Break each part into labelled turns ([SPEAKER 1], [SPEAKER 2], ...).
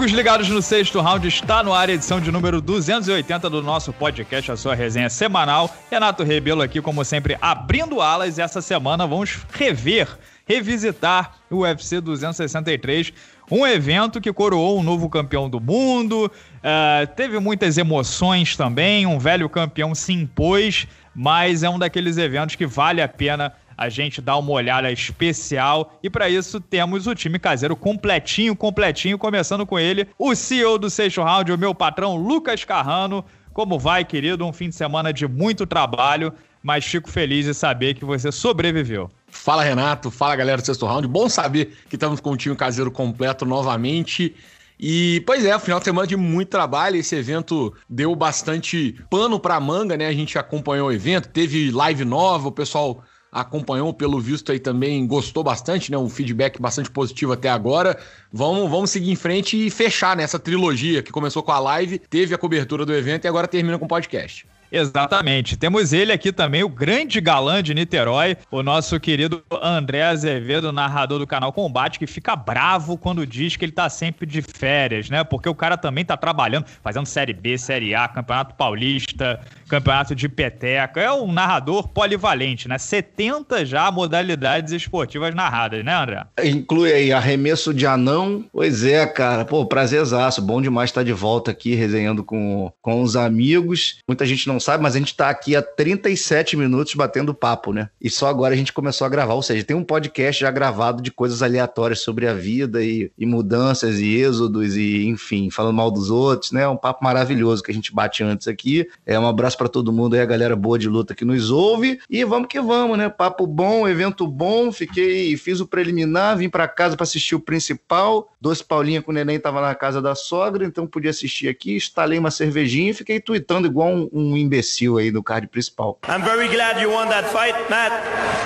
[SPEAKER 1] Amigos ligados no sexto round, está no ar a edição de número 280 do nosso podcast, a sua resenha semanal. Renato Rebelo aqui, como sempre, abrindo alas. E essa semana vamos rever, revisitar o UFC 263, um evento que coroou um novo campeão do mundo. Uh, teve muitas emoções também, um velho campeão se impôs, mas é um daqueles eventos que vale a pena a gente dá uma olhada especial e para isso temos o time caseiro completinho, completinho, começando com ele, o CEO do sexto Round, o meu patrão Lucas Carrano. Como vai, querido? Um fim de semana de muito trabalho,
[SPEAKER 2] mas fico feliz de saber que você sobreviveu. Fala, Renato. Fala, galera do Sexto Round. Bom saber que estamos com o time caseiro completo novamente. E, pois é, final de semana de muito trabalho. Esse evento deu bastante pano para manga, né? A gente acompanhou o evento, teve live nova, o pessoal acompanhou, pelo visto aí também gostou bastante, né? Um feedback bastante positivo até agora. Vamos, vamos seguir em frente e fechar nessa né? trilogia que começou com a live, teve a cobertura do evento e agora termina com o podcast.
[SPEAKER 1] Exatamente. Temos ele aqui também, o grande galã de Niterói, o nosso querido André Azevedo, narrador do canal Combate, que fica bravo quando diz que ele tá sempre de férias, né? Porque o cara também tá trabalhando, fazendo Série B, Série A, Campeonato Paulista, campeonato de peteca. É um narrador polivalente, né? 70 já modalidades esportivas narradas, né, André?
[SPEAKER 3] Inclui aí arremesso de anão. Pois é, cara. Pô, prazerzaço. Bom demais estar de volta aqui resenhando com, com os amigos. Muita gente não sabe, mas a gente tá aqui há 37 minutos batendo papo, né? E só agora a gente começou a gravar. Ou seja, tem um podcast já gravado de coisas aleatórias sobre a vida e, e mudanças e êxodos e, enfim, falando mal dos outros, né? um papo maravilhoso que a gente bate antes aqui. É um abraço para todo mundo aí, a galera boa de luta que nos ouve. E vamos que vamos, né? Papo bom, evento bom. Fiquei, fiz o preliminar, vim para casa para assistir o principal. Doce Paulinha com o neném tava na casa da sogra, então podia assistir aqui. Estalei uma cervejinha e fiquei tweetando igual um, um imbecil aí no card principal. I'm very
[SPEAKER 1] glad you won that fight, Matt,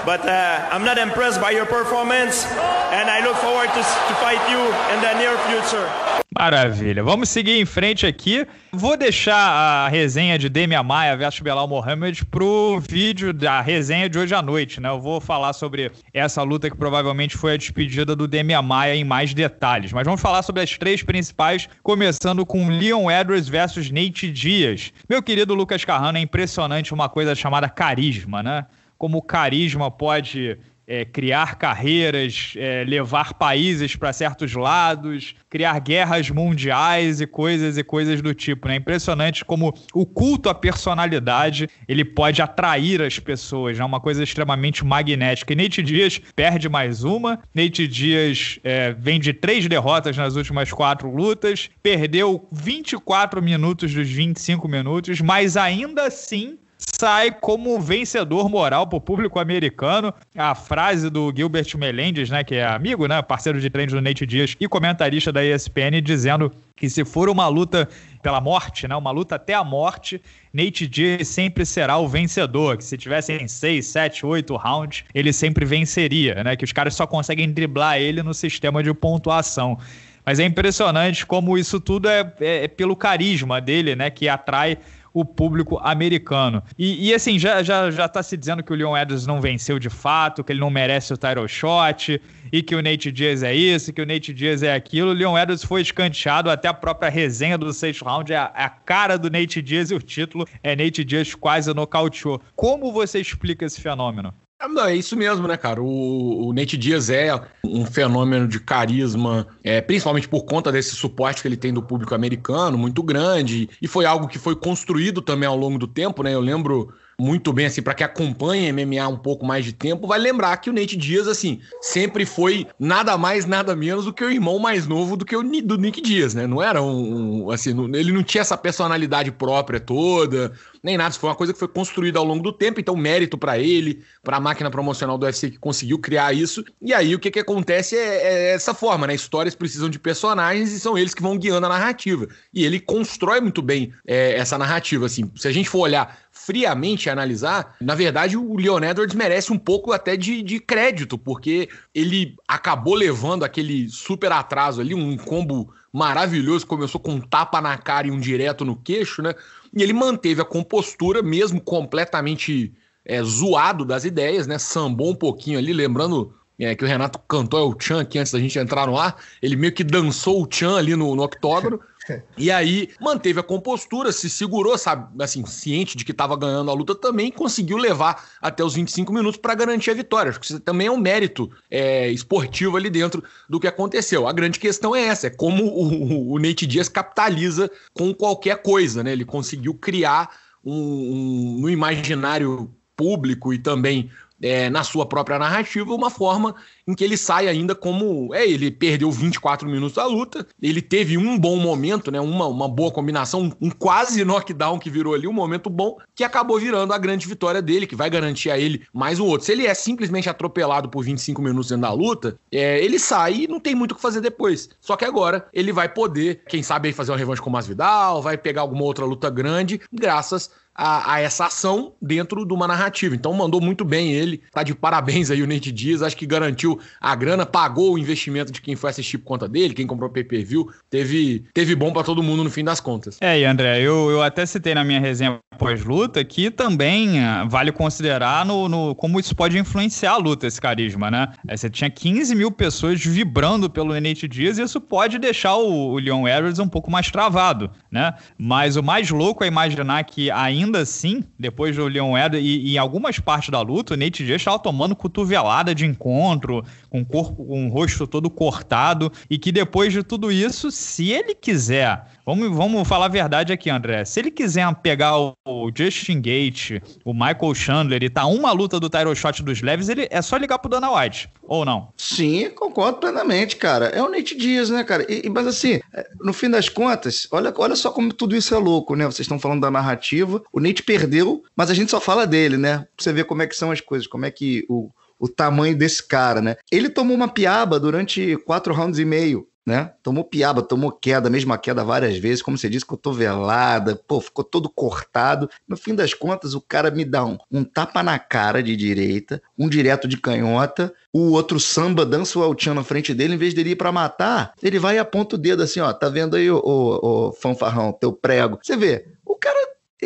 [SPEAKER 1] but uh, I'm not impressed by your performance and I look forward to, to fight you in the near future. Maravilha. Vamos seguir em frente aqui. Vou deixar a resenha de Demi Maia versus Belal Mohamed pro vídeo da resenha de hoje à noite, né? Eu vou falar sobre essa luta que provavelmente foi a despedida do Demi Maia em mais detalhes. Mas vamos falar sobre as três principais, começando com Leon Edwards versus Nate Dias. Meu querido Lucas Carrano, é impressionante uma coisa chamada carisma, né? Como o carisma pode é, criar carreiras, é, levar países para certos lados, criar guerras mundiais e coisas e coisas do tipo. É né? impressionante como o culto à personalidade ele pode atrair as pessoas, é né? uma coisa extremamente magnética. E Nate Dias perde mais uma, Nate Dias é, vem de três derrotas nas últimas quatro lutas, perdeu 24 minutos dos 25 minutos, mas ainda assim sai como vencedor moral para o público americano. A frase do Gilbert Melendez, né, que é amigo, né, parceiro de treino do Nate Dias e comentarista da ESPN, dizendo que se for uma luta pela morte, né, uma luta até a morte, Nate Diaz sempre será o vencedor. Que se tivessem seis, sete, oito rounds, ele sempre venceria, né? Que os caras só conseguem driblar ele no sistema de pontuação. Mas é impressionante como isso tudo é, é, é pelo carisma dele, né? Que atrai o público americano. E, e assim, já, já, já tá se dizendo que o Leon Edwards não venceu de fato, que ele não merece o title shot, e que o Nate Diaz é isso, que o Nate Diaz é aquilo. O Leon Edwards foi escanteado, até a própria resenha do sexto round é a, é a cara do Nate Diaz e o título é Nate Diaz quase nocauteou. Como você explica esse fenômeno?
[SPEAKER 2] É, não, é isso mesmo, né, cara? O, o Nate é um fenômeno de carisma, é, principalmente por conta desse suporte que ele tem do público americano, muito grande. E foi algo que foi construído também ao longo do tempo, né? Eu lembro muito bem, assim, para quem acompanha MMA um pouco mais de tempo, vai lembrar que o Nate Dias, assim, sempre foi nada mais, nada menos do que o irmão mais novo do que o do Nick Dias, né? Não era um. um assim, não, ele não tinha essa personalidade própria toda, nem nada. Isso foi uma coisa que foi construída ao longo do tempo, então mérito para ele, para a máquina promocional do UFC que conseguiu criar isso. E aí o que, que acontece é, é essa forma, né? Histórias precisam de personagens e são eles que vão guiando a narrativa. E ele constrói muito bem é, essa narrativa, assim. Se a gente for olhar friamente analisar, na verdade o Leon Edwards merece um pouco até de, de crédito, porque ele acabou levando aquele super atraso ali, um combo maravilhoso, começou com um tapa na cara e um direto no queixo, né? E ele manteve a compostura, mesmo completamente é, zoado das ideias, né? Sambou um pouquinho ali, lembrando é, que o Renato cantou é o Chan aqui antes da gente entrar no ar. Ele meio que dançou o Chan ali no, no octógono. E aí manteve a compostura, se segurou, sabe, assim, ciente de que estava ganhando a luta também, conseguiu levar até os 25 minutos para garantir a vitória. Acho que isso também é um mérito é, esportivo ali dentro do que aconteceu. A grande questão é essa: é como o, o Nate Dias capitaliza com qualquer coisa, né? Ele conseguiu criar um, um, no imaginário público e também é, na sua própria narrativa uma forma em que ele sai ainda como. É, ele perdeu 24 minutos da luta, ele teve um bom momento, né? Uma, uma boa combinação, um, quase knockdown que virou ali, um momento bom, que acabou virando a grande vitória dele, que vai garantir a ele mais um outro. Se ele é simplesmente atropelado por 25 minutos dentro da luta, é, ele sai e não tem muito o que fazer depois. Só que agora ele vai poder, quem sabe, fazer uma revanche com o Masvidal, vai pegar alguma outra luta grande, graças a, a, essa ação dentro de uma narrativa. Então mandou muito bem ele, tá de parabéns aí o Nate Dias, acho que garantiu a grana, pagou o investimento de quem foi assistir por conta dele, quem comprou pay-per-view, teve, teve bom para todo mundo no fim das contas.
[SPEAKER 1] É, e André, eu, eu até citei na minha resenha pós-luta que também eh, vale considerar no, no, como isso pode influenciar a luta, esse carisma, né? Eh, você tinha 15 mil pessoas vibrando pelo Nate Diaz e isso pode deixar o, o Leon Edwards um pouco mais travado, né? Mas o mais louco é imaginar que ainda assim, depois do Leon Edwards e, e em algumas partes da luta, o Nate Diaz estava tomando cotovelada de encontro, com o corpo, com rosto todo cortado, e que depois de tudo isso, se ele quiser, vamos, vamos falar a verdade aqui, André, se ele quiser pegar o, o Justin Gate, o Michael Chandler e
[SPEAKER 3] tá uma luta do title shot dos leves, ele é só ligar pro Dana White, ou não? Sim, concordo plenamente, cara. É o Nate Diaz, né, cara? E, mas assim, é, no fim das contas, olha, olha só como tudo isso é louco, né? Vocês estão falando da narrativa, o Nate perdeu, mas a gente só fala dele, né? Pra você ver como é que são as coisas, como é que o o tamanho desse cara, né? Ele tomou uma piaba durante quatro rounds e meio, né? Tomou piaba, tomou queda, mesma queda várias vezes, como você disse, cotovelada, pô, ficou todo cortado. No fim das contas, o cara me dá um, um tapa na cara de direita, um direto de canhota, o outro samba dança o Altian na frente dele, em vez dele ir pra matar, ele vai e aponta o dedo assim, ó, tá vendo aí, o fanfarrão, teu prego. Você vê, o cara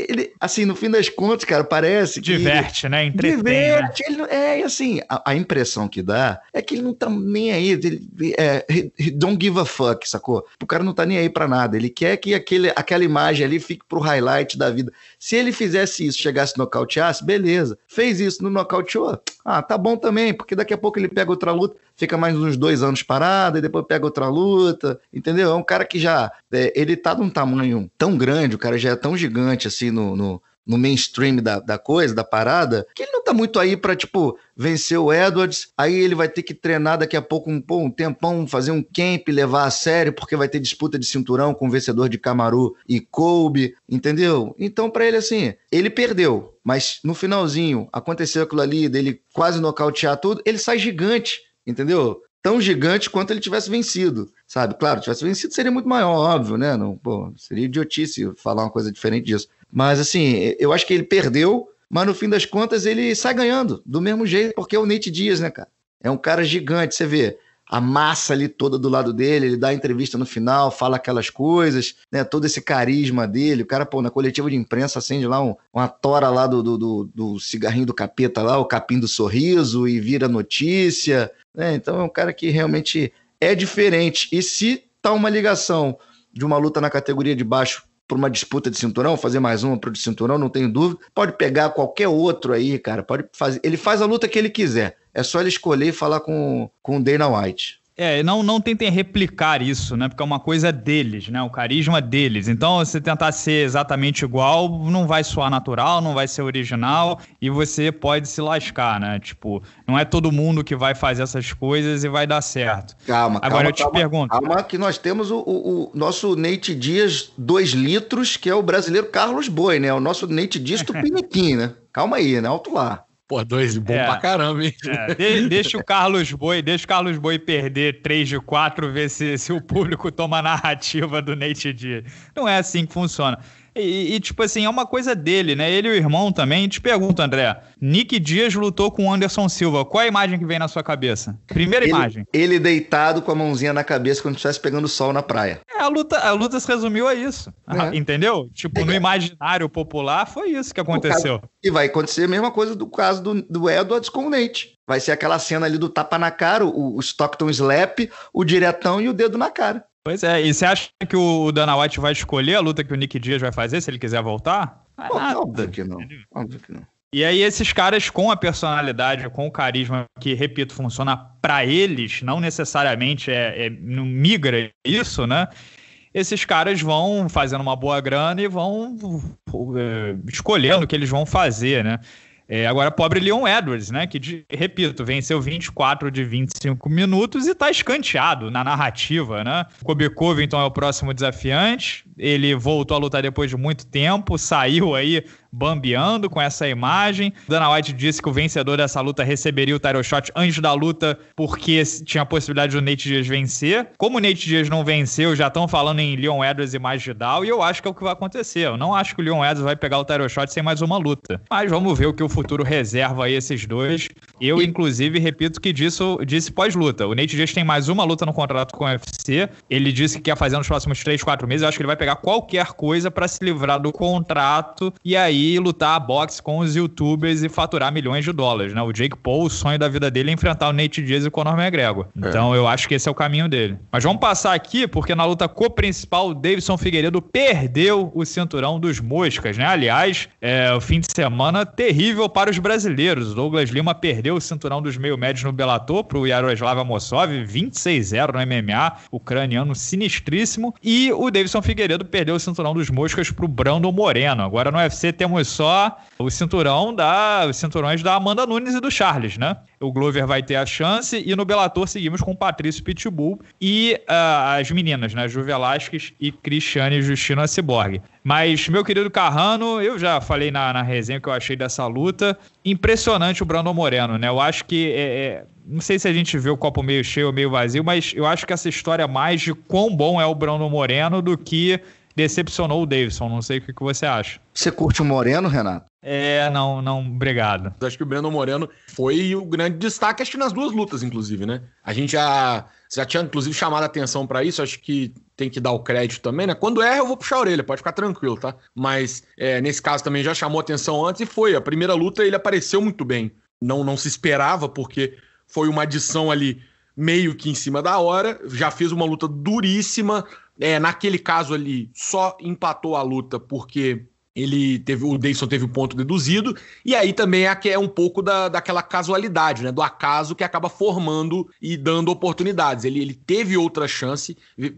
[SPEAKER 3] ele, assim, no fim das contas, cara, parece que. Diverte, ele, né?
[SPEAKER 1] diverte.
[SPEAKER 3] Né? Ele, é, e assim, a, a, impressão que dá é que ele não tá nem aí. Ele, é, he, he don't give a fuck, sacou? O cara não tá nem aí pra nada. Ele quer que aquele, aquela imagem ali fique pro highlight da vida. Se ele fizesse isso, chegasse e nocauteasse, beleza. Fez isso, não nocauteou? Ah, tá bom também, porque daqui a pouco ele pega outra luta, fica mais uns dois anos parado, e depois pega outra luta, entendeu? É um cara que já. É, ele tá de um tamanho tão grande, o cara já é tão gigante assim no, no no mainstream da, da coisa, da parada, que ele não tá muito aí pra, tipo, vencer o Edwards, aí ele vai ter que treinar daqui a pouco um, um tempão, fazer um camp, levar a sério, porque vai ter disputa de cinturão com o vencedor de Camaru e Kobe, entendeu? Então, para ele, assim, ele perdeu, mas no finalzinho aconteceu aquilo ali dele quase nocautear tudo, ele sai gigante, entendeu? Tão gigante quanto ele tivesse vencido sabe? Claro, tivesse vencido seria muito maior, óbvio, né? Não, pô, seria idiotice falar uma coisa diferente disso. Mas assim, eu acho que ele perdeu, mas no fim das contas ele sai ganhando, do mesmo jeito, porque é o Nate Dias, né, cara? É um cara gigante, você vê a massa ali toda do lado dele, ele dá a entrevista no final, fala aquelas coisas, né? Todo esse carisma dele, o cara, pô, na coletiva de imprensa acende lá um, uma tora lá do, do, do, do cigarrinho do capeta lá, o capim do sorriso e vira notícia, né? Então é um cara que realmente é diferente. E se tá uma ligação de uma luta na categoria de baixo para uma disputa de cinturão, fazer mais uma para o cinturão, não tenho dúvida. Pode pegar qualquer outro aí, cara. Pode fazer. Ele faz a luta que ele quiser. É só ele escolher e falar com, com o Dana White.
[SPEAKER 1] É, não, não tentem replicar isso, né? Porque é uma coisa deles, né? O carisma deles. Então, se tentar ser exatamente igual, não vai soar natural, não vai ser original e você pode se lascar, né? Tipo, não é todo mundo que vai fazer essas coisas e vai dar certo.
[SPEAKER 3] Calma, Agora calma, eu te calma, pergunto. Calma, que nós temos o, o, o nosso Neite Dias 2 litros, que é o brasileiro Carlos Boi, né? O nosso Neite Dias Tupiniquim, né? Calma aí, né? Alto lá.
[SPEAKER 2] Pô, dois bom é, pra caramba,
[SPEAKER 1] hein? É, de, deixa o Carlos Boi, deixa o Carlos Boi perder três de quatro. ver se, se o público toma a narrativa do Nate Diaz. Não é assim que funciona. E, e, tipo assim, é uma coisa dele, né? Ele e o irmão também. Te pergunto, André. Nick Dias lutou com Anderson Silva. Qual é a imagem que vem na sua cabeça? Primeira ele, imagem.
[SPEAKER 3] Ele deitado com a mãozinha na cabeça quando estivesse pegando sol na praia.
[SPEAKER 1] É, a luta, a luta se resumiu a isso. É.
[SPEAKER 3] Entendeu? Tipo, no é. imaginário popular foi isso que aconteceu. Caso, e vai acontecer a mesma coisa do caso do, do Edwards com o Nate. Vai ser aquela cena ali do tapa na cara, o, o Stockton Slap, o diretão e o dedo na cara.
[SPEAKER 1] Pois é, e você acha que o Dana White vai escolher a luta que o Nick Diaz vai fazer se ele quiser voltar?
[SPEAKER 3] Não, óbvio que não.
[SPEAKER 1] Óbvio que não. E aí esses caras com a personalidade, com o carisma que, repito, funciona para eles, não necessariamente é, é não migra isso, né? Esses caras vão fazendo uma boa grana e vão é, escolhendo o que eles vão fazer, né? É, agora, pobre Leon Edwards, né? Que, de, repito, venceu 24 de 25 minutos e está escanteado na narrativa, né? Kobe então, Covington é o próximo desafiante. Ele voltou a lutar depois de muito tempo, saiu aí bambeando com essa imagem. Dana White disse que o vencedor dessa luta receberia o title shot antes da luta porque tinha a possibilidade do Nate Diaz vencer. Como o Nate Diaz não venceu, já estão falando em Leon Edwards e mais Gidal e eu acho que é o que vai acontecer. Eu não acho que o Leon Edwards vai pegar o title shot sem mais uma luta. Mas vamos ver o que o futuro reserva a esses dois. Eu, inclusive, repito que disso, disse pós-luta. O Nate Diaz tem mais uma luta no contrato com o UFC. Ele disse que quer fazer nos próximos 3, 4 meses. Eu acho que ele vai pegar qualquer coisa para se livrar do contrato e aí aí lutar a boxe com os youtubers e faturar milhões de dólares, né? O Jake Paul, o sonho da vida dele é enfrentar o Nate Diaz e o Conor McGregor. É. Então é. eu acho que esse é o caminho dele. Mas vamos passar aqui, porque na luta co-principal, o Davidson Figueiredo perdeu o cinturão dos moscas, né? Aliás, é o fim de semana terrível para os brasileiros. O Douglas Lima perdeu o cinturão dos meio médios no Bellator para o Yaroslav Amosov, 26-0 no MMA, ucraniano sinistríssimo. E o Davidson Figueiredo perdeu o cinturão dos moscas para o Brando Moreno. Agora no UFC tem temos só o cinturão da, os cinturões da Amanda Nunes e do Charles, né? O Glover vai ter a chance e no Bellator seguimos com Patrício Pitbull e uh, as meninas, né? Ju Velasquez e Cristiane Justino Cyborg. Mas, meu querido Carrano, eu já falei na, na resenha que eu achei dessa luta. Impressionante o Brandon Moreno, né? Eu acho que é, é não sei se a gente vê o copo meio cheio ou meio vazio, mas eu acho que essa história é mais de quão bom é o Brandon Moreno do que decepcionou o Davidson. Não sei o que, que você acha.
[SPEAKER 3] Você curte o Moreno, Renato?
[SPEAKER 2] É, não, não, obrigado. Acho que o Brandon Moreno foi o grande destaque, acho que nas duas lutas, inclusive, né? A gente já, já tinha, inclusive, chamado a atenção para isso, acho que tem que dar o crédito também, né? Quando erra, eu vou puxar a orelha, pode ficar tranquilo, tá? Mas é, nesse caso também já chamou atenção antes e foi. A primeira luta ele apareceu muito bem. Não, não se esperava, porque foi uma adição ali meio que em cima da hora, já fez uma luta duríssima. É, naquele caso ali, só empatou a luta porque ele teve o Deison teve o ponto deduzido, e aí também é, é um pouco da, daquela casualidade, né? Do acaso que acaba formando e dando oportunidades. Ele, ele teve outra chance.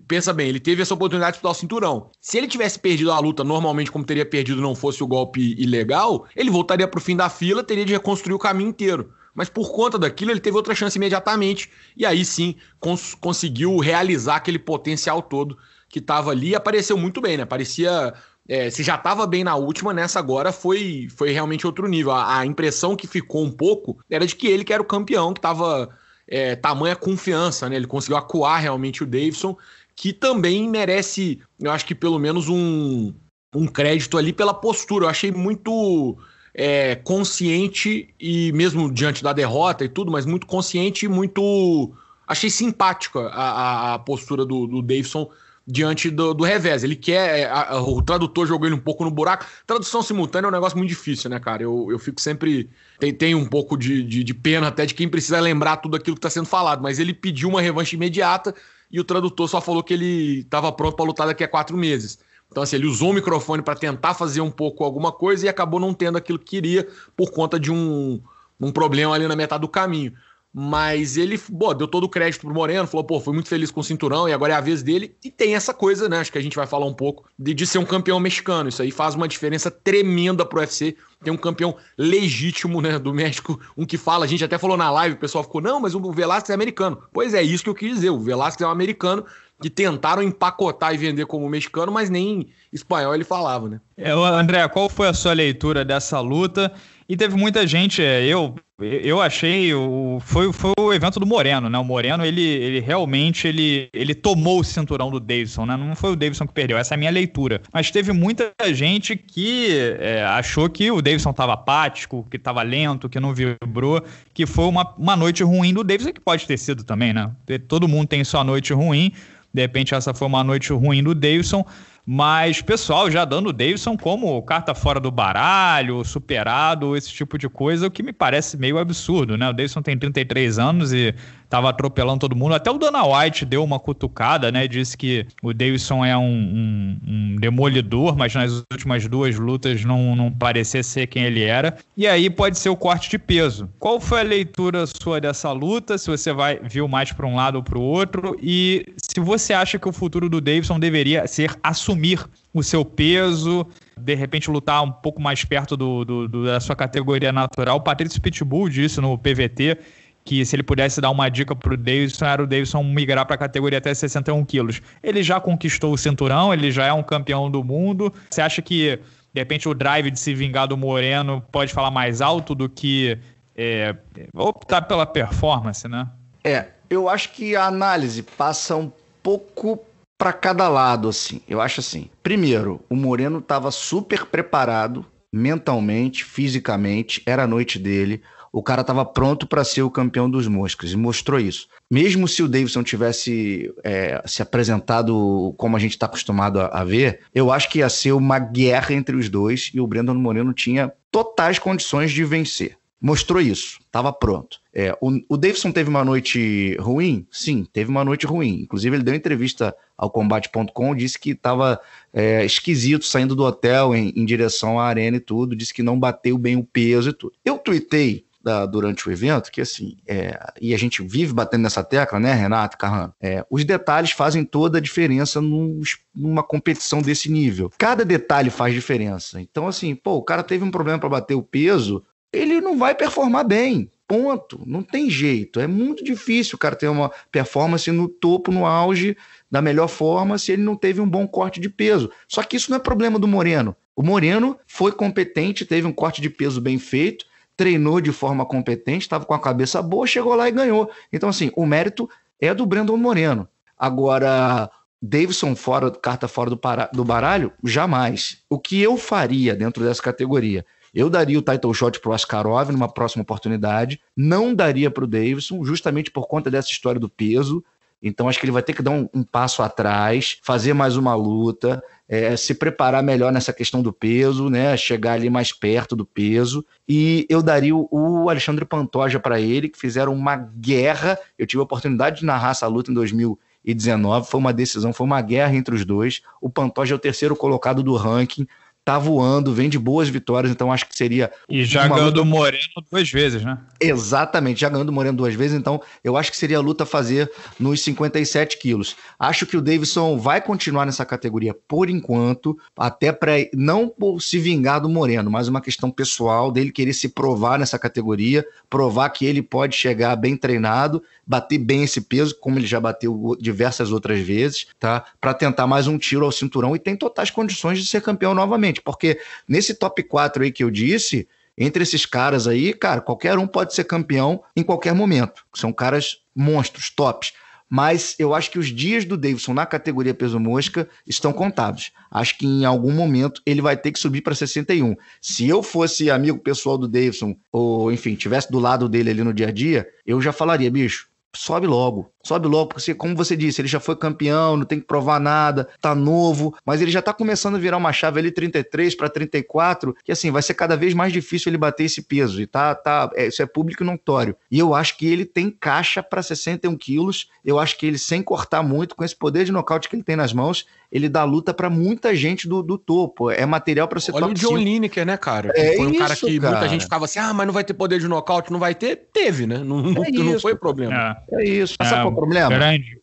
[SPEAKER 2] Pensa bem, ele teve essa oportunidade de disputar o cinturão. Se ele tivesse perdido a luta normalmente, como teria perdido não fosse o golpe ilegal, ele voltaria para o fim da fila, teria de reconstruir o caminho inteiro mas por conta daquilo ele teve outra chance imediatamente e aí sim cons conseguiu realizar aquele potencial todo que estava ali e apareceu muito bem, né? Parecia. É, se já estava bem na última, nessa agora foi, foi realmente outro nível. A, a, impressão que ficou um pouco era de que ele que era o campeão, que estava é, tamanha confiança, né? Ele conseguiu acuar realmente o Davidson, que também merece, eu acho que pelo menos um, um crédito ali pela postura. Eu achei muito é, consciente e mesmo diante da derrota e tudo, mas muito consciente e muito. Achei simpática a, a, postura do, do Davidson diante do, do revés. Ele quer. É, a, a, o tradutor jogou ele um pouco no buraco. Tradução simultânea é um negócio muito difícil, né, cara? Eu, eu fico sempre. Tem, tem um pouco de, de, de pena até de quem precisa lembrar tudo aquilo que está sendo falado, mas ele pediu uma revanche imediata e o tradutor só falou que ele estava pronto para lutar daqui a quatro meses. Então, assim, ele usou o microfone para tentar fazer um pouco alguma coisa e acabou não tendo aquilo que queria por conta de um, um problema ali na metade do caminho. Mas ele pô, deu todo o crédito pro Moreno, falou, pô, foi muito feliz com o cinturão e agora é a vez dele. E tem essa coisa, né? Acho que a gente vai falar um pouco de, de ser um campeão mexicano. Isso aí faz uma diferença tremenda pro UFC. Tem um campeão legítimo, né, do México, um que fala, a gente até falou na live, o pessoal ficou, não, mas o Velasquez é americano. Pois é, isso que eu quis dizer. O Velasquez é um americano que tentaram empacotar e vender como mexicano, mas nem espanhol ele falava, né? É,
[SPEAKER 1] André, qual foi a sua leitura dessa luta? E teve muita gente, é, eu eu achei, o, foi, foi o evento do Moreno, né? O Moreno, ele, ele realmente, ele, ele tomou o cinturão do Davidson, né? Não foi o Davidson que perdeu, essa é a minha leitura. Mas teve muita gente que é, achou que o Davidson estava apático, que estava lento, que não vibrou, que foi uma, uma noite ruim do Davidson, que pode ter sido também, né? Todo mundo tem sua noite ruim, de repente, essa foi uma noite ruim do Davidson. Mas, pessoal, já dando o Davidson como carta fora do baralho, superado, esse tipo de coisa, o que me parece meio absurdo, né? O Davidson tem 33 anos e tava atropelando todo mundo. Até o Dana White deu uma cutucada, né? Disse que o Davidson é um, um, um demolidor, mas nas últimas duas lutas não, não parecia ser quem ele era. E aí pode ser o corte de peso. Qual foi a leitura sua dessa luta? Se você vai viu mais para um lado ou para o outro? E se você acha que o futuro do Davidson deveria ser assumir o seu peso, de repente lutar um pouco mais perto do, do, do da sua categoria natural. O Patrício Pitbull disse no PVT que se ele pudesse dar uma dica pro Davidson, era o Davidson migrar para a categoria até 61 quilos. Ele já conquistou o cinturão, ele já é um campeão do mundo. Você acha que, de repente, o drive de se vingar do Moreno pode falar mais alto do que é, optar pela performance, né?
[SPEAKER 3] É, eu acho que a análise passa um pouco para cada lado, assim. Eu acho assim. Primeiro, o Moreno estava super preparado mentalmente, fisicamente, era a noite dele. O cara estava pronto para ser o campeão dos moscas e mostrou isso. Mesmo se o Davidson tivesse é, se apresentado como a gente está acostumado a, a, ver, eu acho que ia ser uma guerra entre os dois e o Brandon Moreno tinha totais condições de vencer mostrou isso, estava pronto. É, o, o, Davidson teve uma noite ruim? Sim, teve uma noite ruim. Inclusive, ele deu entrevista ao combate.com, disse que estava é, esquisito saindo do hotel em, em, direção à arena e tudo, disse que não bateu bem o peso e tudo. Eu tuitei da, durante o evento que, assim, é, e a gente vive batendo nessa tecla, né, Renato, Carrano? É, os detalhes fazem toda a diferença num, numa competição desse nível. Cada detalhe faz diferença. Então, assim, pô, o cara teve um problema para bater o peso, ele não vai performar bem. Ponto. Não tem jeito. É muito difícil o cara ter uma performance no topo, no auge, da melhor forma, se ele não teve um bom corte de peso. Só que isso não é problema do Moreno. O Moreno foi competente, teve um corte de peso bem feito, treinou de forma competente, estava com a cabeça boa, chegou lá e ganhou. Então, assim, o mérito é do Brandon Moreno. Agora, Davidson fora, carta fora do, para, do baralho? Jamais. O que eu faria dentro dessa categoria? Eu daria o title shot para o Askarov numa próxima oportunidade, não daria para o Davidson, justamente por conta dessa história do peso. Então acho que ele vai ter que dar um, um passo atrás, fazer mais uma luta, é, se preparar melhor nessa questão do peso, né? Chegar ali mais perto do peso. E eu daria o, o Alexandre Pantoja para ele, que fizeram uma guerra. Eu tive a oportunidade de narrar essa luta em 2019. Foi uma decisão, foi uma guerra entre os dois. O Pantoja é o terceiro colocado do ranking tá voando, vem de boas vitórias, então acho que seria. E já ganhou luta... do Moreno duas vezes, né? Exatamente, já ganhou do Moreno duas vezes, então eu acho que seria a luta fazer nos 57 quilos. Acho que o Davidson vai continuar nessa categoria por enquanto, até para não por se vingar do Moreno, mas uma questão pessoal dele querer se provar nessa categoria, provar que ele pode chegar bem treinado, bater bem esse peso, como ele já bateu diversas outras vezes, tá? Para tentar mais um tiro ao cinturão e tem totais condições de ser campeão novamente gente, porque nesse top 4 aí que eu disse, entre esses caras aí, cara, qualquer um pode ser campeão em qualquer momento. São caras monstros, tops. Mas eu acho que os dias do Davidson na categoria peso mosca estão contados. Acho que em algum momento ele vai ter que subir para 61. Se eu fosse amigo pessoal do Davidson, ou enfim, tivesse do lado dele ali no dia a dia, eu já falaria, bicho, sobe logo. Sobe logo, porque você, como você disse, ele já foi campeão, não tem que provar nada, tá novo, mas ele já tá começando a virar uma chave ali 33 para 34, que assim, vai ser cada vez mais difícil ele bater esse peso, e tá, tá, é, isso é público e notório. E eu acho que ele tem caixa para 61 quilos, eu acho que ele sem cortar muito, com esse poder de nocaute que ele tem nas mãos, ele dá luta para muita gente do, do topo. É material para ser Olha top o John
[SPEAKER 2] Lineker, né, cara? É foi um isso, cara que cara. muita gente ficava assim, ah, mas não vai ter poder de nocaute, não vai ter. Teve, né? Não, é não, isso. não foi problema. É, é isso. Mas sabe é qual é o problema? Grande,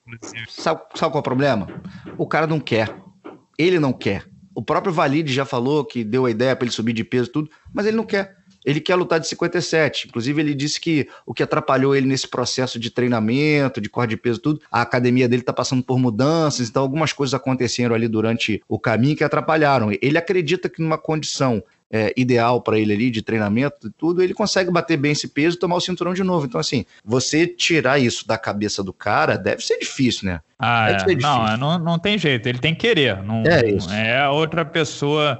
[SPEAKER 3] sabe, sabe qual é o problema? O cara não quer. Ele não quer. O próprio Valide já falou que deu a ideia para ele subir de peso tudo, mas ele não quer ele quer lutar de 57. Inclusive, ele disse que o que atrapalhou ele nesse processo de treinamento, de corte de peso, tudo, a academia dele está passando por mudanças, então algumas coisas aconteceram ali durante o caminho que atrapalharam. Ele acredita que numa condição é, ideal para ele ali de treinamento e tudo, ele consegue bater bem esse peso e tomar o cinturão de novo. Então, assim, você tirar isso da cabeça do cara deve ser difícil, né?
[SPEAKER 1] Ah, é. difícil. Não, é, não, não tem jeito, ele tem que querer. Não, é isso. É outra pessoa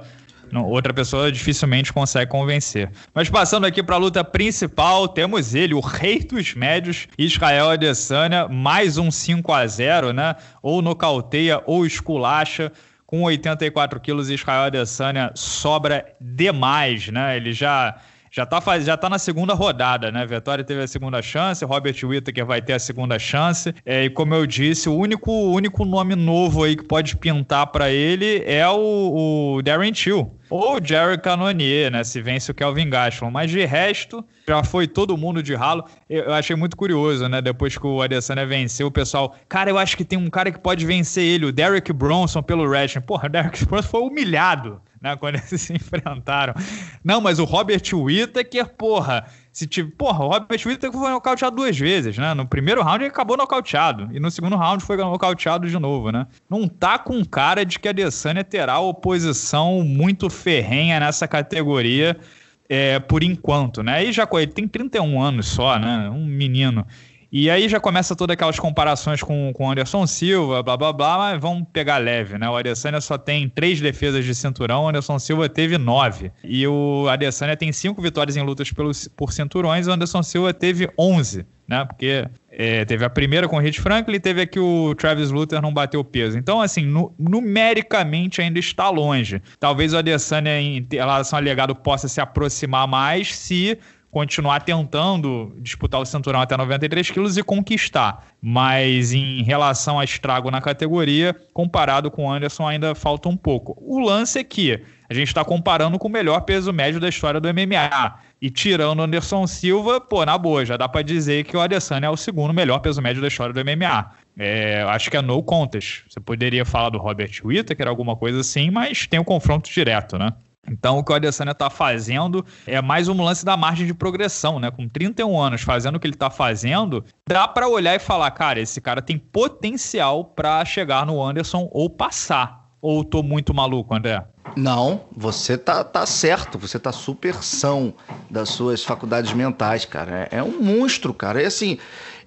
[SPEAKER 1] outra pessoa dificilmente consegue convencer. Mas passando aqui para a luta principal, temos ele, o rei dos médios, Israel Adesanya, mais um 5 a 0 né? Ou nocauteia ou esculacha. Com 84 quilos, Israel Adesanya sobra demais, né? Ele já já está faz... já tá na segunda rodada, né? Vitória teve a segunda chance, Robert Whittaker vai ter a segunda chance. É, e como eu disse, o único, único nome novo aí que pode pintar para ele é o, o Darren Till. Ou Jerry Cannonier, né? Se vence o Kelvin Gaston. Mas de resto, já foi todo mundo de ralo. Eu achei muito curioso, né? Depois que o Adesanya venceu, o pessoal. Cara, eu acho que tem um cara que pode vencer ele, o Derek Bronson, pelo wrestling. Porra, o Derek Bronson foi humilhado né, quando eles se enfrentaram. Não, mas o Robert Whittaker, porra, se tiver porra, o Robert Whittaker foi nocauteado duas vezes, né? No primeiro round ele acabou nocauteado e no segundo round foi nocauteado de novo, né? Não tá com cara de que a Adesanya terá oposição muito ferrenha nessa categoria. É, por enquanto, né? E já ele tem 31 anos só, né? Um menino. E aí já começa todas aquelas comparações com, com o Anderson Silva, blá blá blá, mas vamos pegar leve, né? O Adesanya só tem três defesas de cinturão, o Anderson Silva teve nove. E o Adesanya tem cinco vitórias em lutas pelos, por cinturões, o Anderson Silva teve onze, né? Porque é, teve a primeira com o Rich Franklin e teve aqui que o Travis Luther não bateu peso. Então, assim, nu numericamente ainda está longe. Talvez o Adesanya, em relação ao legado, possa se aproximar mais se continuar tentando disputar o cinturão até 93 quilos e conquistar. Mas em relação a estrago na categoria, comparado com o Anderson, ainda falta um pouco. O lance é que a gente está comparando com o melhor peso médio da história do MMA. E tirando o Anderson Silva, pô, na boa, já dá para dizer que o Adesanya é o segundo melhor peso médio da história do MMA. É, acho que é no contest. Você poderia falar do Robert Whittaker, alguma coisa assim, mas tem o um confronto direto, né? Então, o que o Adesanya está fazendo é mais um lance da margem de progressão, né? Com 31 anos fazendo o que ele está fazendo, dá para olhar e falar, cara, esse cara tem potencial para chegar no Anderson ou passar. Ou tô muito maluco, André?
[SPEAKER 3] Não, você tá, tá certo, você tá super são das suas faculdades mentais, cara. É, é um monstro, cara. É assim,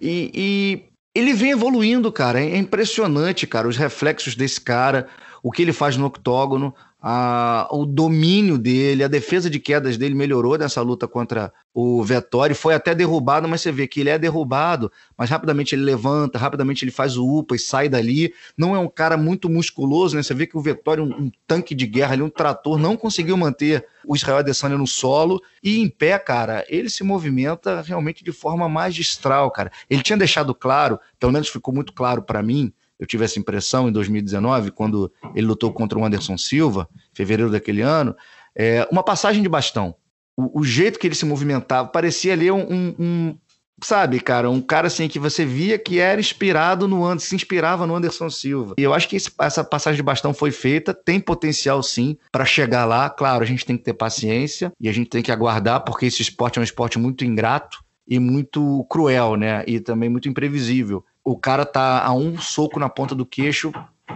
[SPEAKER 3] e, e ele vem evoluindo, cara. É impressionante, cara, os reflexos desse cara, o que ele faz no octógono a, o domínio dele, a defesa de quedas dele melhorou nessa luta contra o Vettori, foi até derrubado, mas você vê que ele é derrubado, mas rapidamente ele levanta, rapidamente ele faz o UPA e sai dali. Não é um cara muito musculoso, né? Você vê que o Vettori, um, um tanque de guerra ali, um trator, não conseguiu manter o Israel Adesanya no solo e em pé, cara, ele se movimenta realmente de forma magistral, cara. Ele tinha deixado claro, pelo menos ficou muito claro para mim, eu tive essa impressão em 2019, quando ele lutou contra o Anderson Silva, em fevereiro daquele ano. É, uma passagem de bastão. O, o, jeito que ele se movimentava, parecia ali um, um, um, Sabe, cara, um cara assim que você via que era inspirado no Anderson, se inspirava no Anderson Silva. E eu acho que esse, essa passagem de bastão foi feita, tem potencial sim para chegar lá. Claro, a gente tem que ter paciência e a gente tem que aguardar, porque esse esporte é um esporte muito ingrato e muito cruel, né? E também muito imprevisível o cara tá a um soco na ponta do queixo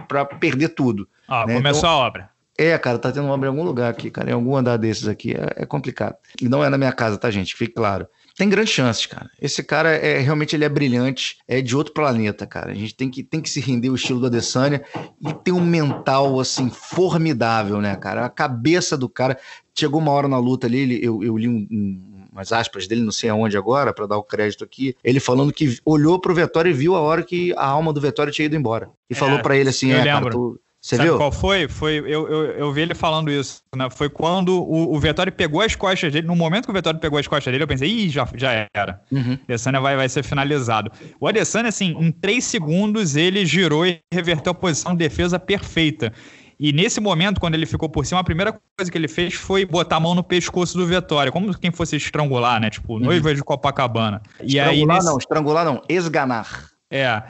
[SPEAKER 3] para perder tudo. Ó, né? começou então, a obra. É, cara, tá tendo obra em algum lugar aqui, cara, em algum andar desses aqui, é, é complicado. E não é na minha casa, tá, gente? Fique claro tem grandes chances, cara. Esse cara é realmente ele é brilhante, é de outro planeta, cara. A gente tem que, tem que se render ao estilo do Adesanya e tem um mental assim formidável, né, cara? A cabeça do cara chegou uma hora na luta ali, ele, eu, eu li um, um umas aspas dele, não sei aonde agora, para dar o crédito aqui, ele falando que olhou pro Vettori e viu a hora que a alma do Vettori tinha ido embora. E é, falou para ele assim, é, cara, tu, você Sabe viu? qual
[SPEAKER 1] foi? Foi eu, eu, eu vi ele falando isso. Né? Foi quando o, o Vettori pegou as costas dele. No momento que o Vettori pegou as costas dele, eu pensei, ih, já, já era. Uhum. O Adesanya vai, vai ser finalizado. O Adesanya, assim, em três segundos, ele girou e reverteu a posição, defesa perfeita. E nesse momento, quando ele ficou por cima, a primeira coisa que ele fez foi botar a mão no pescoço do Vitória, como quem fosse estrangular, né? Tipo, uhum. noiva uhum. de Copacabana. Estrangular e aí, nesse... não,
[SPEAKER 3] estrangular não, esganar.
[SPEAKER 1] É,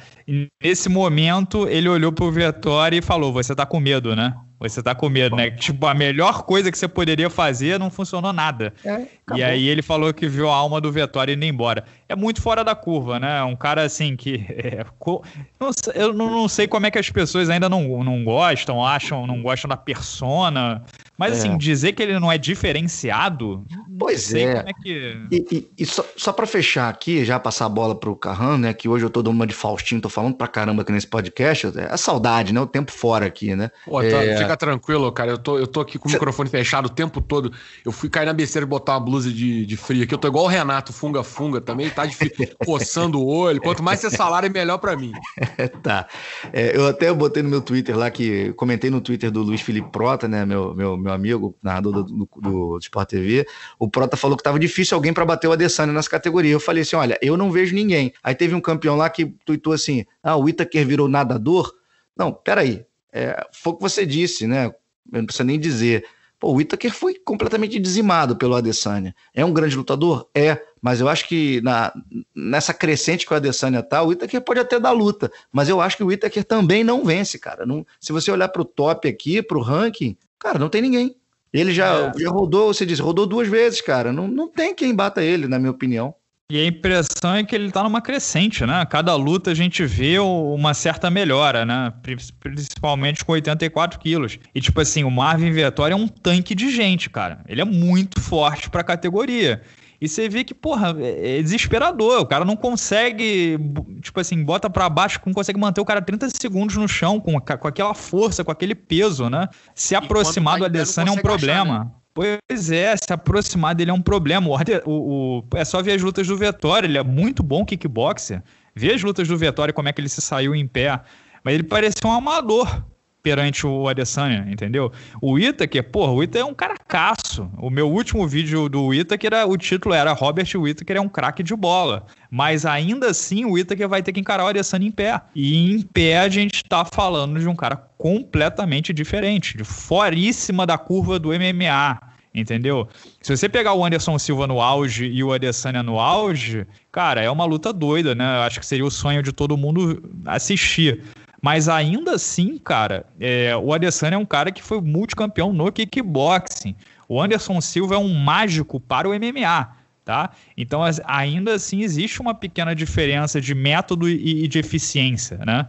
[SPEAKER 1] nesse momento ele olhou pro Vitória e falou: Você tá com medo, né? Você tá com medo, né? Tipo, a melhor coisa que você poderia fazer não funcionou nada. É, Acabou. E aí ele falou que viu a alma do Vettori indo embora. É muito fora da curva, né? É um cara assim que. É, co... não, eu não sei como é que as pessoas ainda não, não gostam, acham, não gostam da persona. Mas assim, é. assim, dizer que ele não é diferenciado. Pois é. é que...
[SPEAKER 3] E, e, e só, só para fechar aqui, já passar a bola pro Carran, né? Que hoje eu tô dando uma de Faustinho, tô falando pra caramba aqui nesse podcast. É a é saudade, né? O tempo fora aqui, né? Pô, tá, é. fica
[SPEAKER 2] tranquilo, cara. Eu tô, eu tô aqui com o Cê... microfone fechado o tempo todo. Eu fui cair na besteira e botar uma blusa blusa de, de fria, que eu tô igual o Renato, funga-funga também, tá difícil, coçando o olho. Quanto mais você salário, é melhor para mim. tá.
[SPEAKER 3] É, eu até botei no meu Twitter lá, que comentei no Twitter do Luiz Felipe Prota, né, meu, meu, meu amigo, narrador do, do, do Sport TV. O Prota falou que tava difícil alguém para bater o Adesanya nessa categoria. Eu falei assim, olha, eu não vejo ninguém. Aí teve um campeão lá que tuitou assim, ah, o Itaker virou nadador? Não, peraí. É, foi o que você disse, né? Eu não precisa nem dizer. Pô, o Itaker foi completamente dizimado pelo Adesanya. É um grande lutador? É, mas eu acho que na, nessa crescente que o Adesanya tá, o Itaker pode até dar luta, mas eu acho que o Itaker também não vence, cara. Não, se você olhar pro top aqui, pro ranking, cara, não tem ninguém. Ele já, é. já rodou, você diz, rodou duas vezes, cara. Não, não tem quem bata ele, na minha opinião.
[SPEAKER 1] E a impressão é que ele está numa crescente, né? cada luta a gente vê uma certa melhora, né? Principalmente com 84 quilos. E, tipo assim, o Marvin Vettori é um tanque de gente, cara. Ele é muito forte para a categoria. E você vê que, porra, é, é desesperador. O cara não consegue, tipo assim, bota para baixo, não consegue manter o cara 30 segundos no chão com, com aquela força, com aquele peso, né? Se aproximar tá do Adesanya é um problema. Achar, né? Pois é, se aproximar dele é um problema. O, o, o, é só ver as lutas do Vettori, ele é muito bom kickboxer. Ver as lutas do Vettori, como é que ele se saiu em pé. Mas ele pareceu um amador perante o Adesanya, entendeu? O Itaker, porra, o Itaker é um caracaço. O meu último vídeo do Itaker, era, o título era Robert Whittaker é um craque de bola. Mas ainda assim, o Itaker vai ter que encarar o Adesanya em pé. E em pé a gente está falando de um cara completamente diferente, de foríssima da curva do MMA entendeu? Se você pegar o Anderson Silva no auge e o Adesanya no auge, cara, é uma luta doida, né? Eu acho que seria o sonho de todo mundo assistir. Mas ainda assim, cara, é, o Adesanya é um cara que foi multicampeão no kickboxing. O Anderson Silva é um mágico para o MMA. Tá? Então, ainda assim, existe uma pequena diferença de método e, e, de eficiência, né?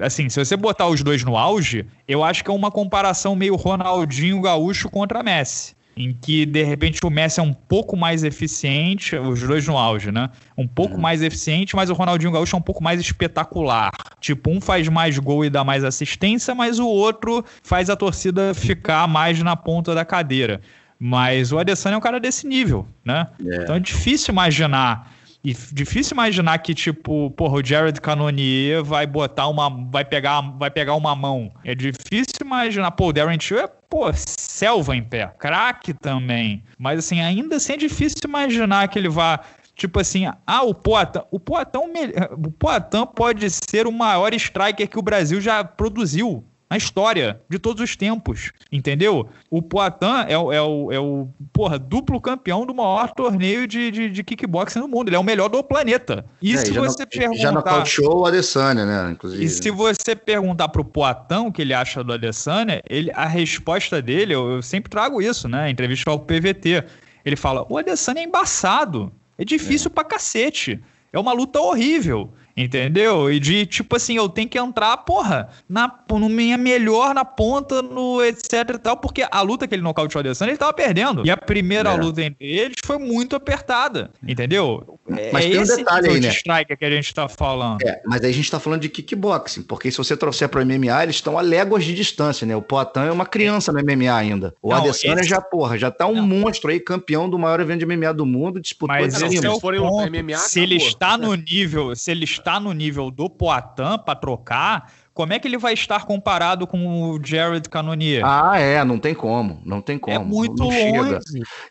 [SPEAKER 1] Assim, se você botar os dois no auge, eu acho que é uma comparação meio Ronaldinho Gaúcho contra Messi. Em que, de repente, o Messi é um pouco mais eficiente, os dois no auge, né? Um pouco uhum. mais eficiente, mas o Ronaldinho Gaúcho é um pouco mais espetacular. Tipo, um faz mais gol e dá mais assistência, mas o outro faz a torcida ficar mais na ponta da cadeira. Mas o Adesanya é um cara desse nível, né? É. Então é difícil imaginar. E difícil imaginar que, tipo, porra, o Jared Cannonier vai botar uma. vai pegar, vai pegar uma mão. É difícil imaginar. Pô, o Darren Till é, pô, selva em pé. Craque também. Mas, assim, ainda assim é difícil imaginar que ele vá. Tipo assim, ah, o Poatan. O Poatan, é o Poatan pode ser o maior striker que o Brasil já produziu na história de todos os tempos, entendeu? O Poitin é, o, é o, é o porra, duplo campeão do maior torneio de, de, de kickboxing no mundo.
[SPEAKER 3] Ele é o melhor do planeta. E é, se você no, perguntar... Já o Adesanya, né? Inclusive. E né? se
[SPEAKER 1] você perguntar pro Poitin o que ele acha do Adesanya, ele, a resposta dele, eu, eu sempre trago isso, né? Entrevista ao PVT. Ele fala, o Adesanya é embaçado. É difícil é. pra cacete. É uma luta horrível. Entendeu? E de tipo assim, eu tenho que entrar, porra, na no minha melhor, na ponta, no etc e tal, porque a luta que ele nocauteou o Adesanya, ele tava perdendo. E a primeira é. luta entre eles foi muito apertada, entendeu? É, mas é tem um detalhe aí, né? Strike que a gente tá falando. É,
[SPEAKER 3] mas aí a gente tá falando de kickboxing, porque se você trouxer pro MMA, eles estão a léguas de distância, né? O Poitin é uma criança no MMA ainda. O Não, Adesanya esse... já, porra, já tá um Não. monstro aí, campeão do maior evento de MMA do mundo, disputou... Mas esse é o ponto.
[SPEAKER 1] MMA, se ele está no nível, se ele está está no nível do Poitin para trocar, como é que ele vai estar comparado com o Jared Cannonier? Ah,
[SPEAKER 3] é, não tem como, não tem é como. É muito não longe. Chega.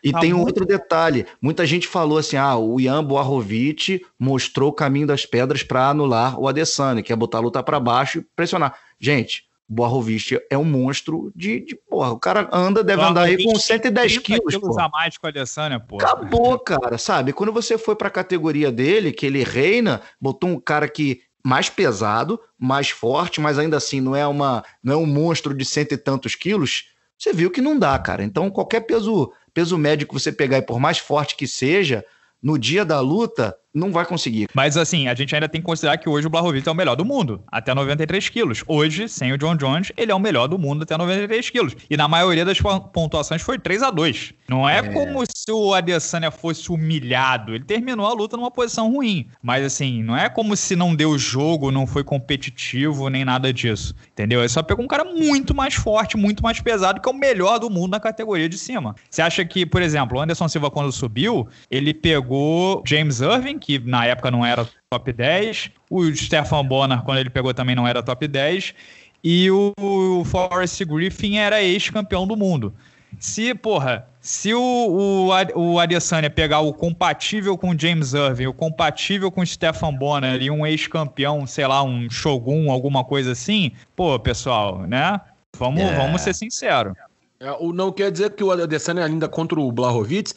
[SPEAKER 3] E tá tem muito... outro detalhe, muita gente falou assim, ah, o Ian Boarovic mostrou o caminho das pedras para anular o Adesanya, que é botar a luta para baixo e pressionar. Gente, Borrovich é um monstro de, de porra. O cara anda, deve andar aí com 110 quilos. quilos porra.
[SPEAKER 1] a mais com a Adesanya, porra.
[SPEAKER 3] Acabou, cara, sabe? Quando você foi para a categoria dele, que ele reina, botou um cara que mais pesado, mais forte, mas ainda assim não é uma não é um monstro de cento e tantos quilos. Você viu que não dá, cara. Então qualquer peso peso médio que você pegar, e por mais forte que seja, no dia da luta não vai conseguir.
[SPEAKER 1] Mas assim, a gente ainda tem que considerar que hoje o Blahovic é o melhor do mundo, até 93 quilos. Hoje, sem o John Jones, ele é o melhor do mundo até 93 quilos. E na maioria das pontuações foi 3 a 2 Não é, é, como se o Adesanya fosse humilhado. Ele terminou a luta numa posição ruim. Mas assim, não é como se não deu jogo, não foi competitivo, nem nada disso. Entendeu? Ele só pegou um cara muito mais forte, muito mais pesado, que é o melhor do mundo na categoria de cima. Você acha que, por exemplo, o Anderson Silva, quando subiu, ele pegou James Irving, que na época não era top 10. O Stefan Bonner, quando ele pegou, também não era top 10. E o, Forrest Griffin era ex-campeão do mundo. Se, porra, se o, o, o Adesanya pegar o compatível com James Irving, o compatível com Stefan Bonner e um ex-campeão, sei lá, um Shogun, alguma coisa
[SPEAKER 2] assim, pô, pessoal, né? Vamos, é. vamos ser sinceros. É, não quer dizer que o Adesanya ainda contra o Blahovic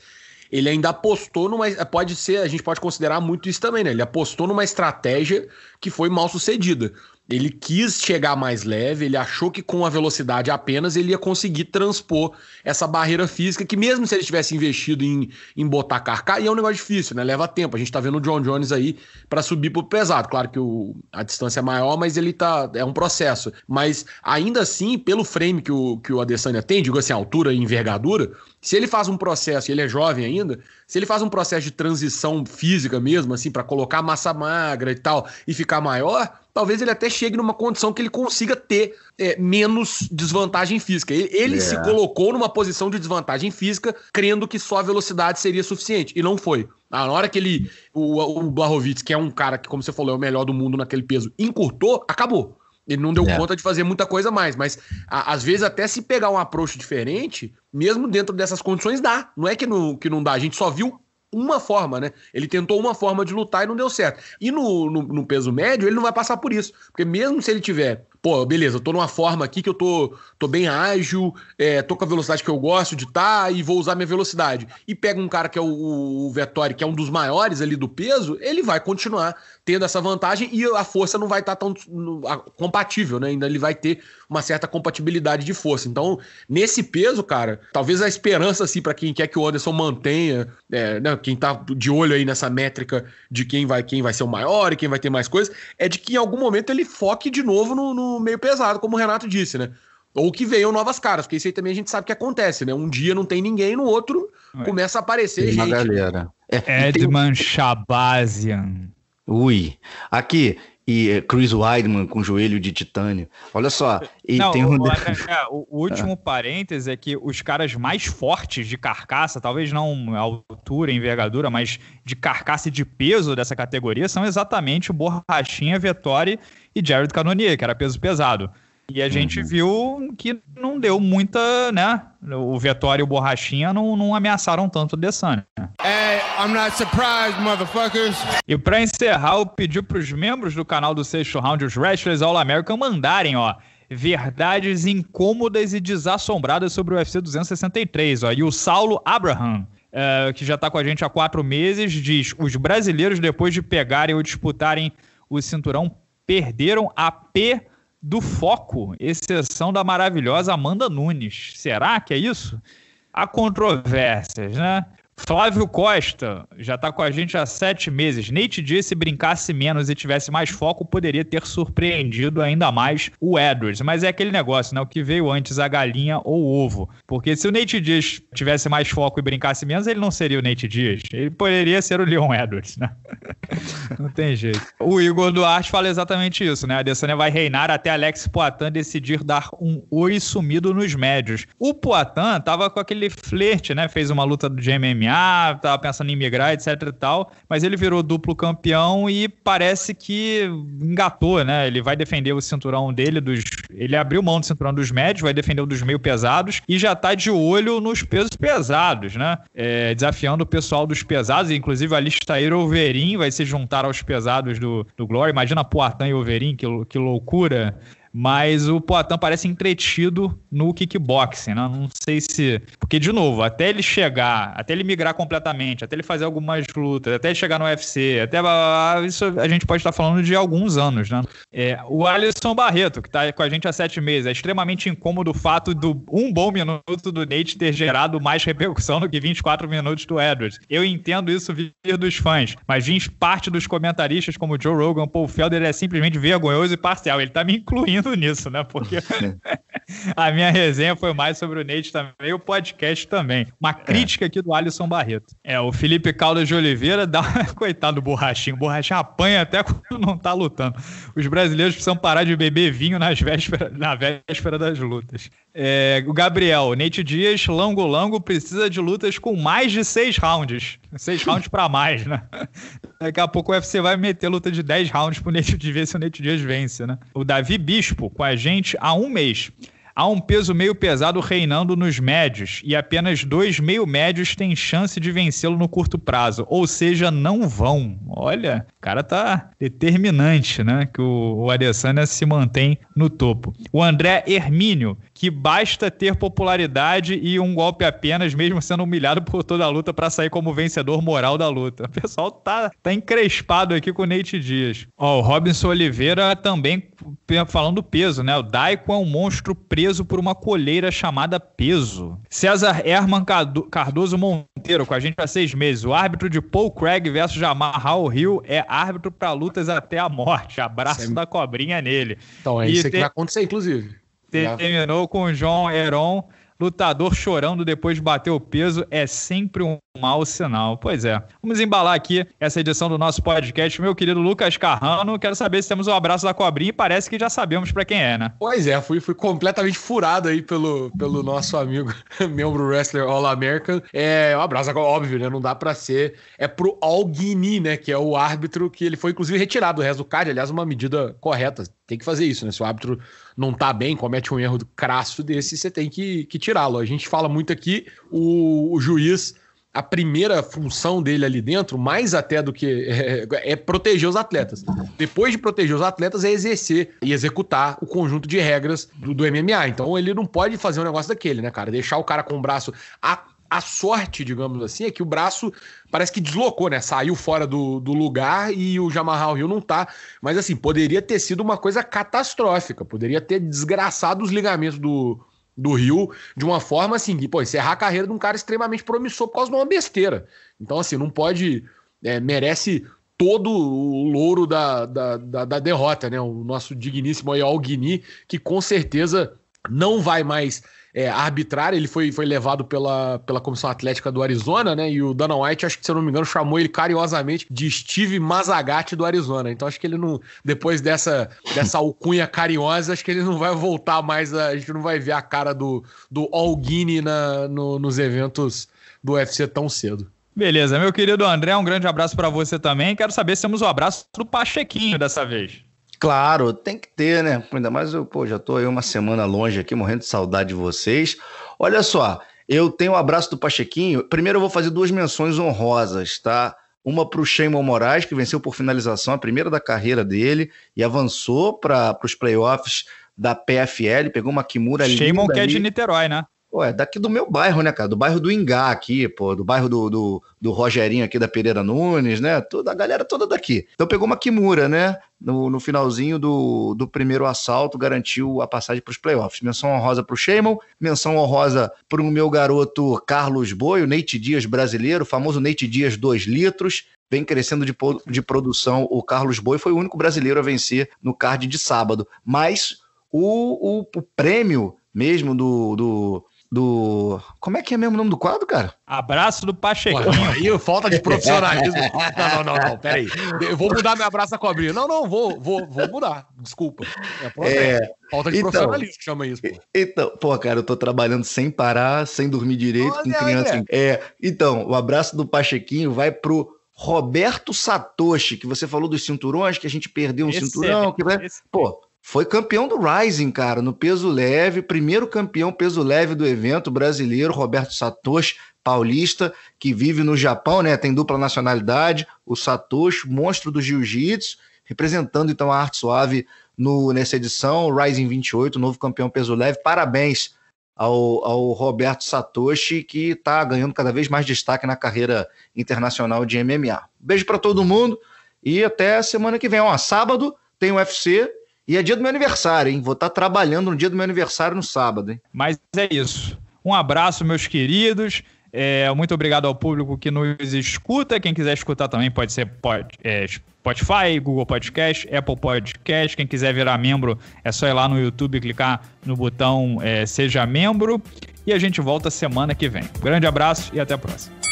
[SPEAKER 2] ele ainda apostou numa. Pode ser, a gente pode considerar muito isso também, né? Ele apostou numa estratégia que foi mal sucedida. Ele quis chegar mais leve, ele achou que com a velocidade apenas ele ia conseguir transpor essa barreira física, que mesmo se ele tivesse investido em, em botar carca, e é um negócio difícil, né? Leva tempo. A gente tá vendo o John Jones aí para subir pro pesado. Claro que o, a distância é maior, mas ele tá. É um processo. Mas ainda assim, pelo frame que o, que o Adesanya tem, digo assim, altura e envergadura, se ele faz um processo, ele é jovem ainda, se ele faz um processo de transição física mesmo, assim, para colocar massa magra e tal, e ficar maior, talvez ele até chegue numa condição que ele consiga ter é, menos desvantagem física. Ele, ele yeah. se é. colocou numa posição de desvantagem física, crendo que só a velocidade seria suficiente, e não foi. Ah, na hora que ele, o, o Blahovic, que é um cara que, como você falou, é o melhor do mundo naquele peso, encurtou, acabou. Ele não deu é. conta de fazer muita coisa mais, mas a, às vezes até se pegar um approach diferente, mesmo dentro dessas condições dá. Não é que não, que não dá, a gente só viu uma forma, né? Ele tentou uma forma de lutar e não deu certo. E no, no, no peso médio, ele não vai passar por isso, porque mesmo se ele tiver pô, beleza, eu tô numa forma aqui que eu tô, tô bem ágil, é, tô com a velocidade que eu gosto de estar tá, e vou usar minha velocidade. E pega um cara que é o, o Vettori, que é um dos maiores ali do peso, ele vai continuar tendo essa vantagem e a força não vai estar tá tão no, a, compatível, né? Ainda ele vai ter uma certa compatibilidade de força. Então, nesse peso, cara, talvez a esperança, assim, para quem quer que o Anderson mantenha, é, né, quem tá de olho aí nessa métrica de quem vai, quem vai ser o maior e quem vai ter mais coisas, é de que em algum momento ele foque de novo no, no meio, pesado, como o Renato disse, né? Ou que venham novas caras, porque isso aí também a gente sabe que acontece, né? Um dia não tem ninguém, no outro é. começa a aparecer tem gente. Uma
[SPEAKER 3] galera. É, Edman tem... Shabazian. Ui. Aqui, e eh, Chris Weidman com joelho de titânio. Olha só. E Não, tem um... o, é, é,
[SPEAKER 1] o, o último ah. parêntese é que os caras mais fortes de carcaça, talvez não altura, envergadura, mas de carcaça e de peso dessa categoria, são exatamente o Borrachinha, Vettori e Jared Cannonier, que era peso pesado. E a gente uhum. viu que não deu muita, né? O Vettori e o Borrachinha não, não ameaçaram tanto o Adesanya. Hey, I'm not surprised, motherfuckers. E pra encerrar, eu pedi pros membros do canal do Sexto Round, os Wrestlers All America, mandarem, ó, verdades incômodas e desassombradas sobre o UFC 263, ó. E o Saulo Abraham. Uh, que já está com a gente há quatro meses, diz: os brasileiros, depois de pegarem ou disputarem o cinturão, perderam a P do foco, exceção da maravilhosa Amanda Nunes. Será que é isso? Há controvérsias, né? Flávio Costa já está com a gente há sete meses. Nate disse se brincasse menos e tivesse mais foco, poderia ter surpreendido ainda mais o Edwards. Mas é aquele negócio, né? O que veio antes, a galinha ou o ovo. Porque se o Nate Dias tivesse mais foco e brincasse menos, ele não seria o Nate Dias. Ele poderia ser o Leon Edwards, né? não tem jeito. O Igor Duarte fala exatamente isso, né? A Adesanya vai reinar até Alex Poitin decidir dar um oi sumido nos médios. O Poitin tava com aquele flerte, né? Fez uma luta do GMM MMA, ah, estava pensando em migrar, etc e tal, mas ele virou duplo campeão e parece que engatou, né? Ele vai defender o cinturão dele dos... Ele abriu mão do cinturão dos médios, vai defender o dos meio pesados e já está de olho nos pesos pesados, né? É, desafiando o pessoal dos pesados, inclusive a Alistair Overeem vai se juntar aos pesados do, do Glory. Imagina poatan e Overeem, que, que loucura! Mas o Poitin parece entretido no kickboxing, né? Não sei se. Porque, de novo, até ele chegar, até ele migrar completamente, até ele fazer algumas lutas, até ele chegar no UFC, até. Isso a gente pode estar falando de alguns anos, né? É, o Alisson Barreto, que está com a gente há sete meses, é extremamente incômodo o fato do um bom minuto do Nate ter gerado mais repercussão do que 24 minutos do Edwards. Eu entendo isso vir dos fãs, mas vim parte dos comentaristas como Joe Rogan, Paul Felder, ele é simplesmente vergonhoso e parcial. Ele tá me incluindo pensando nisso, né? Porque é a minha resenha foi mais sobre o Nate também, o podcast também. Uma é. crítica aqui do Alisson Barreto. É, o Felipe Caldas de Oliveira dá coitado do borrachinho. O borrachinho apanha até quando não tá lutando. Os brasileiros precisam parar de beber vinho nas véspera, na véspera das lutas. É, o Gabriel, Nate Dias, Lango Lango, precisa de lutas com mais de seis rounds. Seis rounds para mais, né? Daqui a pouco o UFC vai meter luta de dez rounds pro Nate Dias se o Nate Dias vence, né? O Davi Bispo, com a gente há um mês. Há um peso meio pesado reinando nos médios e apenas dois meio médios têm chance de vencê-lo no curto prazo, ou seja, não vão. Olha, o cara tá determinante, né? Que o, o Adesanya se mantém no topo. O André Hermínio que basta ter popularidade e um golpe apenas, mesmo sendo humilhado por toda a luta, para sair como vencedor moral da luta. O pessoal tá, tá encrespado aqui com o Nate Dias. Ó, o Robinson Oliveira também falando peso, né? O Daiko é um monstro preso por uma coleira chamada peso. César Herman Cardoso Monteiro, com a gente há seis meses. O árbitro de Paul Craig versus Jamarral Hill é árbitro para lutas até a morte. Abraço é da cobrinha nele. Então é e isso tem... que vai
[SPEAKER 2] acontecer, inclusive.
[SPEAKER 1] Terminou com o João Heron, lutador chorando depois de bater o peso. É sempre um mau sinal. Pois é. Vamos embalar aqui essa edição do nosso podcast. Meu querido Lucas Carrano, quero saber se temos o um abraço da cobrinha e parece que já sabemos para quem é, né?
[SPEAKER 2] Pois é, fui, fui completamente furado aí pelo, pelo nosso amigo, membro wrestler All American. É um abraço, óbvio, né? Não dá para ser. É pro Alguini, né? Que é o árbitro que ele foi, inclusive, retirado do resto do card. Aliás, uma medida correta. Tem que fazer isso, né? Se o árbitro não tá bem, comete um erro crasso desse, você tem que, que tirá-lo. A gente fala muito aqui, o, o juiz a primeira função dele ali dentro, mais até do que é, é, proteger os atletas. Depois de proteger os atletas, é exercer e executar o conjunto de regras do, do MMA. Então ele não pode fazer um negócio daquele, né, cara? Deixar o cara com o braço. A, a sorte, digamos assim, é que o braço parece que deslocou, né? Saiu fora do, do lugar e o Jamarral Rio não tá. Mas assim, poderia ter sido uma coisa catastrófica, poderia ter desgraçado os ligamentos do, do Rio de uma forma assim, que, pô, encerrar a carreira de um cara extremamente promissor por causa de uma besteira. Então, assim, não pode. É, merece todo o louro da, da, da, da, derrota, né? O nosso digníssimo aí, Alguini, que com certeza não vai mais é, Ele foi, foi levado pela, pela Comissão Atlética do Arizona, né? E o Dana White, acho que se eu não me engano, chamou ele carinhosamente de Steve Mazagatti do Arizona. Então acho que ele não. Depois dessa, dessa alcunha carinhosa, acho que ele não vai voltar mais. A, a gente não vai ver a cara do, do All Guinea na, no, nos eventos do UFC tão cedo.
[SPEAKER 1] Beleza, meu querido André, um grande abraço para você também. Quero saber se temos o um abraço do Pachequinho dessa vez.
[SPEAKER 2] Claro, tem que ter, né? Ainda mais
[SPEAKER 3] eu pô, já estou aí uma semana longe aqui, morrendo de saudade de vocês. Olha só, eu tenho o um abraço do Pachequinho. Primeiro eu vou fazer duas menções honrosas, tá? Uma para o Sheymon Moraes, que venceu por finalização a primeira da carreira dele e avançou para os playoffs da PFL, pegou uma Kimura Sheimon linda que é de
[SPEAKER 1] Niterói, né?
[SPEAKER 3] Ué, é daqui do meu bairro, né, cara? Do bairro do Ingá aqui, pô, do bairro do, do, do Rogerinho aqui da Pereira Nunes, né? Toda, a galera toda daqui. Então pegou uma Kimura, né? No, no finalzinho do, do primeiro assalto, garantiu a passagem para os playoffs. Menção honrosa para o Sheimon, menção honrosa para o meu garoto Carlos Boi, o Neite Dias brasileiro, famoso Neite Dias 2 litros, vem crescendo de, de produção. O Carlos Boi foi o único brasileiro a vencer no card de sábado. Mas o, o, o prêmio mesmo do, do, do. Como é que é mesmo o nome do quadro, cara?
[SPEAKER 2] Abraço do Pachequinho. Aí, falta de profissionalismo. Não, não, não, não, peraí. Eu vou mudar meu abraço a cobrinha. Não, não, vou, vou, vou mudar. Desculpa. É, é... Falta de então, profissionalismo que chama isso, pô.
[SPEAKER 3] Então, pô, cara, eu tô trabalhando sem parar, sem dormir direito, Olha com criança. Aí, é. então, o abraço do Pachequinho vai pro Roberto Satoshi, que você falou dos cinturões, que a gente perdeu um esse cinturão. É, que vai... Pô foi campeão do Rising, cara, no peso leve, primeiro campeão peso leve do evento brasileiro, Roberto Satoshi, paulista, que vive no Japão, né? Tem dupla nacionalidade, o Satoshi, monstro do jiu-jitsu, representando então a arte suave no, nessa edição, Rising 28, novo campeão peso leve. Parabéns ao, ao Roberto Satoshi, que está ganhando cada vez mais destaque na carreira internacional de MMA. Beijo para todo mundo e até semana que vem. Ó, sábado tem o UFC e é dia do meu aniversário, hein? Vou estar tá trabalhando no dia do meu aniversário no sábado, hein? Mas
[SPEAKER 1] é isso. Um abraço, meus queridos. É, muito obrigado ao público que nos escuta. Quem quiser escutar também pode ser pod, é, Spotify, Google Podcast, Apple Podcast. Quem quiser virar membro é só ir lá no YouTube e clicar no botão é, Seja Membro. E a gente volta semana que vem. Grande abraço e até a próxima.